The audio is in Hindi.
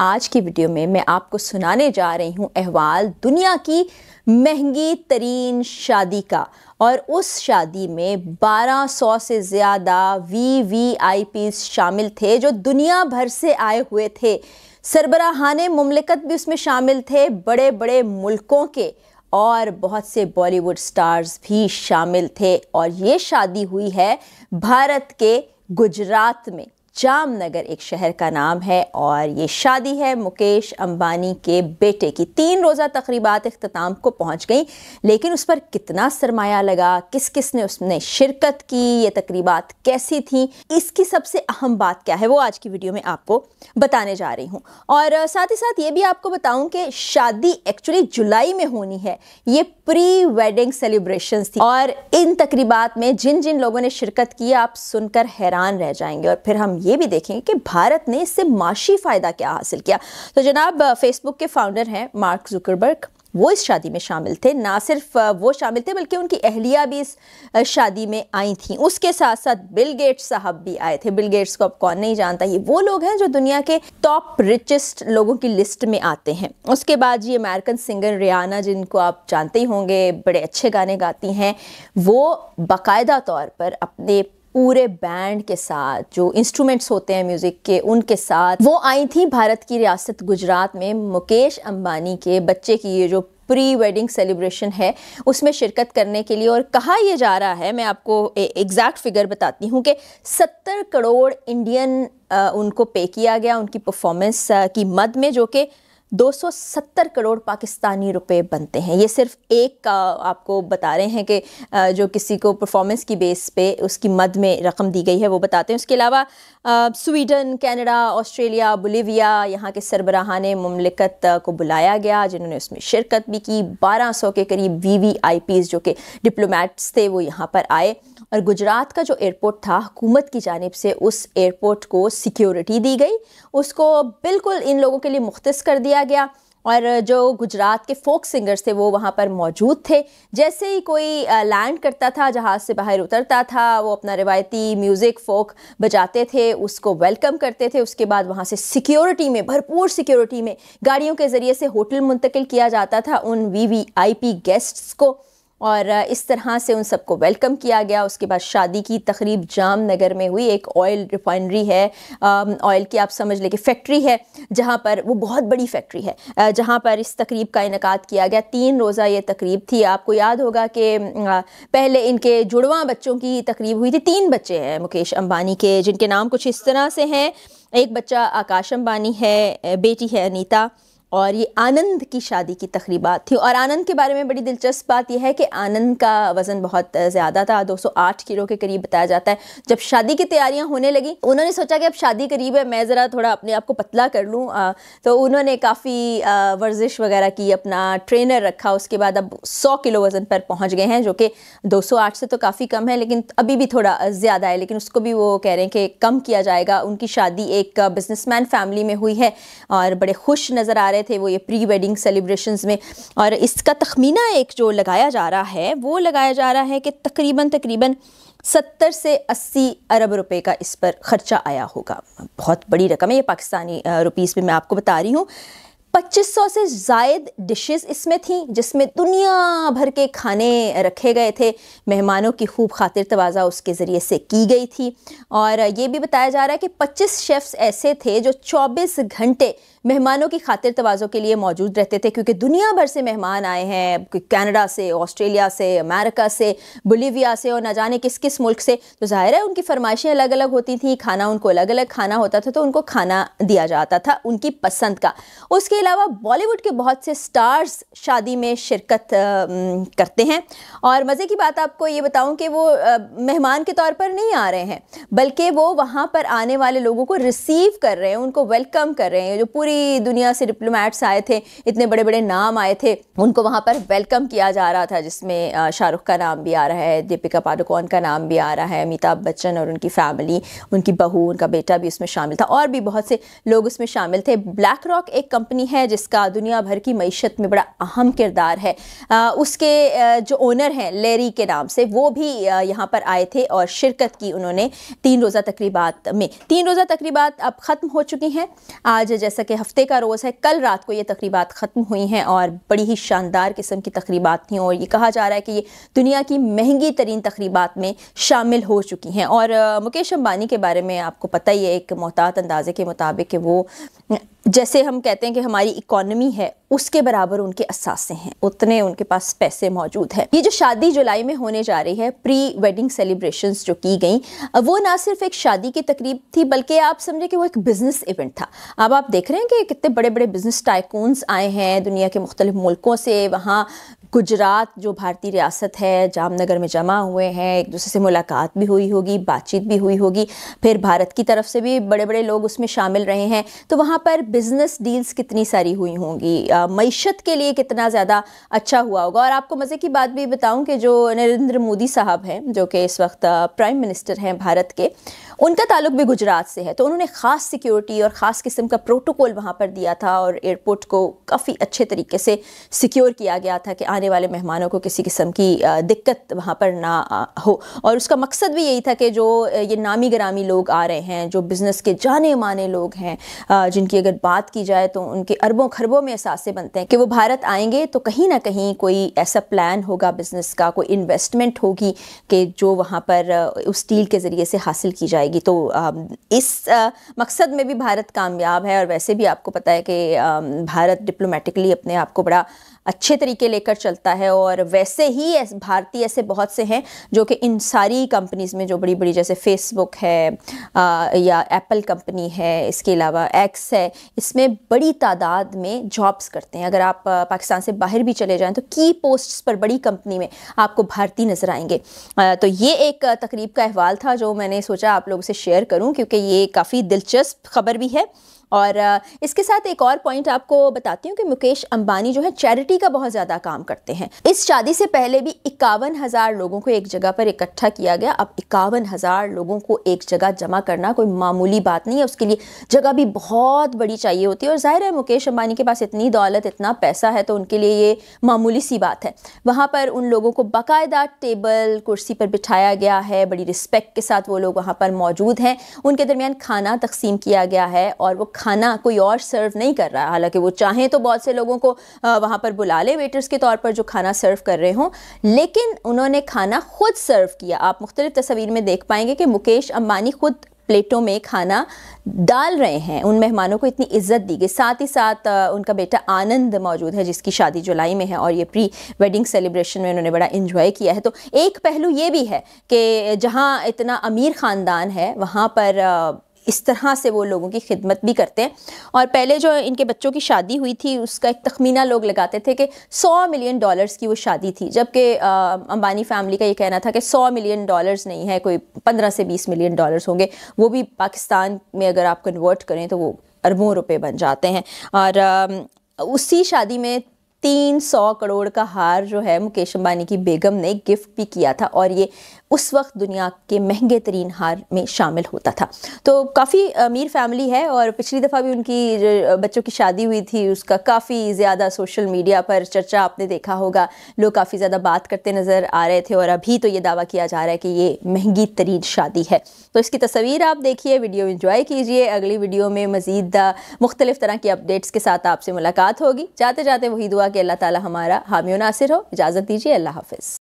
आज की वीडियो में मैं आपको सुनाने जा रही हूँ अहवाल दुनिया की महंगी तरीन शादी का और उस शादी में 1200 से ज़्यादा वी वी आई पी शामिल थे जो दुनिया भर से आए हुए थे सरबराहान ममलिकत भी उसमें शामिल थे बड़े बड़े मुल्कों के और बहुत से बॉलीवुड स्टार्स भी शामिल थे और ये शादी हुई है भारत के गुजरात में जामनगर एक शहर का नाम है और ये शादी है मुकेश अंबानी के बेटे की तीन रोज़ा तकरीबा अख्ताम को पहुंच गई लेकिन उस पर कितना सरमाया लगा किस किस ने उसने शिरकत की ये तकरीबात कैसी थी इसकी सबसे अहम बात क्या है वो आज की वीडियो में आपको बताने जा रही हूँ और साथ ही साथ ये भी आपको बताऊँ कि शादी एक्चुअली जुलाई में होनी है ये प्री वेडिंग सेलिब्रेशन थी और इन तकरीबा में जिन जिन लोगों ने शिरकत की आप सुनकर हैरान रह जाएंगे और फिर हम ये भी देखें कि भारत ने इससे माशी फ़ायदा क्या हासिल किया तो जनाब फेसबुक के फाउंडर हैं मार्क जुकरबर्ग वो इस शादी में शामिल थे ना सिर्फ वो शामिल थे बल्कि उनकी अहलिया भी इस शादी में आई थी उसके साथ साथ बिल गेट्स साहब भी आए थे बिल गेट्स को अब कौन नहीं जानता ये वो लोग हैं जो दुनिया के टॉप रिचेस्ट लोगों की लिस्ट में आते हैं उसके बाद ये अमेरिकन सिंगर रियाना जिनको आप जानते ही होंगे बड़े अच्छे गाने गाती हैं वो बाकायदा तौर पर अपने पूरे बैंड के साथ जो इंस्ट्रूमेंट्स होते हैं म्यूज़िक के उनके साथ वो आई थी भारत की रियासत गुजरात में मुकेश अंबानी के बच्चे की ये जो प्री वेडिंग सेलिब्रेशन है उसमें शिरकत करने के लिए और कहा यह जा रहा है मैं आपको एग्जैक्ट फिगर बताती हूँ कि सत्तर करोड़ इंडियन आ, उनको पे किया गया उनकी परफॉर्मेंस की मद में जो कि 270 करोड़ पाकिस्तानी रुपए बनते हैं ये सिर्फ एक का आपको बता रहे हैं कि जो किसी को परफॉर्मेंस की बेस पे उसकी मद में रकम दी गई है वो बताते हैं उसके अलावा स्वीडन कनाडा ऑस्ट्रेलिया बोलीविया यहाँ के सरबराहान ममलिकत को बुलाया गया जिन्होंने उसमें शिरकत भी की 1200 के करीब वी वी आई पीज़ जो कि डिप्लोमेट्स थे वो यहाँ पर आए और गुजरात का जो एयरपोर्ट था हुकूमत की जानब से उस एयरपोर्ट को सिक्योरिटी दी गई उसको बिल्कुल इन लोगों के लिए मुख्त कर दिया गया और जो गुजरात के फोक सिंगर्स थे वो वहाँ पर मौजूद थे जैसे ही कोई लैंड करता था जहाज़ से बाहर उतरता था वो अपना रिवायती म्यूज़िक फोक बजाते थे उसको वेलकम करते थे उसके बाद वहाँ से सिक्योरिटी में भरपूर सिक्योरिटी में गाड़ियों के ज़रिए से होटल मुंतकिल किया जाता था उन V V I P guests को और इस तरह से उन सबको वेलकम किया गया उसके बाद शादी की तकरीब जामनगर में हुई एक ऑयल रिफाइनरी है ऑयल की आप समझ लें कि फैक्ट्री है जहाँ पर वो बहुत बड़ी फैक्ट्री है जहाँ पर इस तकरीब का इनका किया गया तीन रोज़ा ये तकरीब थी आपको याद होगा कि पहले इनके जुड़वा बच्चों की तकरीब हुई थी तीन बच्चे हैं मुकेश अम्बानी के जिनके नाम कुछ इस तरह से हैं एक बच्चा आकाश अम्बानी है बेटी है अनीता और ये आनंद की शादी की तकरीबा थी और आनंद के बारे में बड़ी दिलचस्प बात यह है कि आनंद का वज़न बहुत ज़्यादा था 208 किलो के करीब बताया जाता है जब शादी की तैयारियां होने लगी उन्होंने सोचा कि अब शादी करीब है मैं ज़रा थोड़ा अपने आप को पतला कर लूँ तो उन्होंने काफ़ी वर्जिश वगैरह की अपना ट्रेनर रखा उसके बाद अब सौ किलो वज़न पर पहुँच गए हैं जो कि दो से तो काफ़ी कम है लेकिन अभी भी थोड़ा ज़्यादा है लेकिन उसको भी वो कह रहे हैं कि कम किया जाएगा उनकी शादी एक बिजनेसमैन फैमिली में हुई है और बड़े खुश नज़र आ रहे रहे थे वो ये प्री वेडिंग सेलिब्रेशंस में और इसका तखमीना एक जो लगाया जा रहा है वो लगाया जा रहा है कि तकरीबन तकरीबन सत्तर से अस्सी अरब रुपए का इस पर ख़र्चा आया होगा बहुत बड़ी रकम है ये पाकिस्तानी रुपीस में मैं आपको बता रही हूँ 2500 से जायद डिशेस इसमें थीं जिसमें दुनिया भर के खाने रखे गए थे मेहमानों की खूब खातिर तवाज़ा उसके ज़रिए से की गई थी और ये भी बताया जा रहा है कि 25 शेफ़्स ऐसे थे जो 24 घंटे मेहमानों की खातिर तवाज़ों के लिए मौजूद रहते थे क्योंकि दुनिया भर से मेहमान आए हैं कनाडा से ऑस्ट्रेलिया से अमेरिका से बोलीविया से और ना जाने किस किस मुल्क से तो ज़ाहिर है उनकी फरमाइशें अलग अलग होती थी खाना उनको अलग अलग खाना होता था तो उनको खाना दिया जाता था उनकी पसंद का उसके अलावा बॉलीवुड के बहुत से स्टार्स शादी में शिरकत करते हैं और मज़े की बात आपको ये बताऊं कि वो मेहमान के तौर पर नहीं आ रहे हैं बल्कि वो वहाँ पर आने वाले लोगों को रिसीव कर रहे हैं उनको वेलकम कर रहे हैं जो पूरी दुनिया से डिप्लोमेट्स आए थे इतने बड़े बड़े नाम आए थे उनको वहाँ पर वेलकम किया जा रहा था जिसमें शाहरुख का नाम भी आ रहा है दीपिका पाडुकोन का नाम भी आ रहा है अमिताभ बच्चन और उनकी फैमिली उनकी बहू उनका बेटा भी उसमें शामिल था और भी बहुत से लोग उसमें शामिल थे ब्लैक रॉक एक कंपनी है जिसका दुनिया भर की मीशत में बड़ा अहम किरदार है आ, उसके जो ओनर हैं लेरी के नाम से वो भी यहाँ पर आए थे और शिरकत की उन्होंने तीन रोज़ा तकरीबात में तीन रोज़ा तकरीबात अब ख़त्म हो चुकी हैं आज जैसा कि हफ्ते का रोज़ है कल रात को ये तकरीबात ख़त्म हुई हैं और बड़ी ही शानदार किस्म की तकरीबा थी और ये कहा जा रहा है कि ये दुनिया की महंगी तरीन तकरीबा में शामिल हो चुकी हैं और मुकेश अम्बानी के बारे में आपको पता ही है एक मोहतात अंदाज़े के मुताबिक कि वो जैसे हम कहते हैं कि हमारी इकोनमी है उसके बराबर उनके असासे हैं उतने उनके पास पैसे मौजूद हैं ये जो शादी जुलाई में होने जा रही है प्री वेडिंग सेलिब्रेशन जो की गई वो ना सिर्फ एक शादी की तकरीब थी बल्कि आप समझे कि वो एक बिजनेस इवेंट था अब आप देख रहे हैं कि कितने बड़े बड़े बिजनेस टाइकून्स आए हैं दुनिया के मुख्तलिफ मुल्कों से वहाँ गुजरात जो भारतीय रियासत है जामनगर में जमा हुए हैं एक दूसरे से मुलाकात भी हुई होगी बातचीत भी हुई होगी फिर भारत की तरफ से भी बड़े बड़े लोग उसमें शामिल रहे हैं तो वहाँ पर बिज़नेस डील्स कितनी सारी हुई होंगी मीशत के लिए कितना ज़्यादा अच्छा हुआ होगा और आपको मज़े की बात भी बताऊँ कि जो नरेंद्र मोदी साहब हैं जो कि इस वक्त प्राइम मिनिस्टर हैं भारत के उनका ताल्लुक भी गुजरात से है तो उन्होंने ख़ास सिक्योरिटी और ख़ास किस्म का प्रोटोकॉल वहाँ पर दिया था और एयरपोर्ट को काफ़ी अच्छे तरीके से सिक्योर किया गया था कि आने वाले मेहमानों को किसी किस्म की दिक्कत वहाँ पर ना हो और उसका मकसद भी यही था कि जो ये नामी ग्रामी लोग आ रहे हैं जो बिज़नेस के जाने माने लोग हैं जिनकी अगर बात की जाए तो उनके अरबों खरबों में एहसासें बनते हैं कि वो भारत आएंगे तो कहीं ना कहीं कोई ऐसा प्लान होगा बिज़नेस का कोई इन्वेस्टमेंट होगी कि जो वहाँ पर उस डील के ज़रिए से हासिल की जाएगी जाएगी तो इस मकसद में भी भारत कामयाब है और वैसे भी आपको पता है कि भारत डिप्लोमेटिकली अपने आप को बड़ा अच्छे तरीके लेकर चलता है और वैसे ही भारतीय ऐसे बहुत से हैं जो कि इन सारी कंपनीज़ में जो बड़ी बड़ी जैसे फेसबुक है आ, या एप्पल कंपनी है इसके अलावा एक्स है इसमें बड़ी तादाद में जॉब्स करते हैं अगर आप पाकिस्तान से बाहर भी चले जाएँ तो की पोस्ट्स पर बड़ी कंपनी में आपको भारतीय नज़र आएंगे आ, तो ये एक तकरीब का अहवाल था जो मैंने सोचा आप लोगों से शेयर करूँ क्योंकि ये काफ़ी दिलचस्प खबर भी है और इसके साथ एक और पॉइंट आपको बताती हूँ कि मुकेश अंबानी जो है चैरिटी का बहुत ज़्यादा काम करते हैं इस शादी से पहले भी इक्यावन हज़ार लोगों को एक जगह पर इकट्ठा किया गया अब इक्यावन हज़ार लोगों को एक जगह जमा करना कोई मामूली बात नहीं है उसके लिए जगह भी बहुत बड़ी चाहिए होती है और ज़ाहिर है मुकेश अम्बानी के पास इतनी दौलत इतना पैसा है तो उनके लिए ये मामूली सी बात है वहाँ पर उन लोगों को बाकायदा टेबल कुर्सी पर बिठाया गया है बड़ी रिस्पेक्ट के साथ वो लोग वहाँ पर मौजूद हैं उनके दरमियान खाना तकसीम किया गया है और वो खाना कोई और सर्व नहीं कर रहा हालांकि वो चाहें तो बहुत से लोगों को वहाँ पर बुला ले वेटर्स के तौर पर जो खाना सर्व कर रहे हों लेकिन उन्होंने खाना खुद सर्व किया आप मुख्तलिफ तस्वीर में देख पाएंगे कि मुकेश अम्बानी खुद प्लेटों में खाना डाल रहे हैं उन मेहमानों को इतनी इज्जत दी गई साथ ही साथ उनका बेटा आनंद मौजूद है जिसकी शादी जुलाई में है और ये प्री वेडिंग सेलिब्रेशन में उन्होंने बड़ा इन्जॉय किया है तो एक पहलू ये भी है कि जहाँ इतना अमीर ख़ानदान है वहाँ पर इस तरह से वो लोगों की खिदमत भी करते हैं और पहले जो इनके बच्चों की शादी हुई थी उसका एक तखमीना लोग लगाते थे कि सौ मिलियन डॉलर्स की वो शादी थी जबकि अंबानी फैमिली का ये कहना था कि सौ मिलियन डॉलर्स नहीं है कोई पंद्रह से बीस मिलियन डॉलर्स होंगे वो भी पाकिस्तान में अगर आप कन्वर्ट करें तो वो अरबों रुपये बन जाते हैं और उसी शादी में तीन सौ करोड़ का हार जो है मुकेश अम्बानी की बेगम ने गिफ्ट भी किया था और ये उस वक्त दुनिया के महंगे तरीन हार में शामिल होता था तो काफ़ी अमीर फैमिली है और पिछली दफ़ा भी उनकी बच्चों की शादी हुई थी उसका काफ़ी ज़्यादा सोशल मीडिया पर चर्चा आपने देखा होगा लोग काफ़ी ज़्यादा बात करते नज़र आ रहे थे और अभी तो ये दावा किया जा रहा है कि ये महंगी तरीन शादी है तो इसकी तस्वीर आप देखिए वीडियो इन्जॉय कीजिए अगली वीडियो में मज़ीद मुख्तलिफ़ तरह की अपडेट्स के साथ आपसे मुलाकात होगी जाते जाते वही दुआ दुआ कि अल्लाह ताला हमारा हामी नासिर हो इजाज़त दीजिए अल्लाह हाफिज़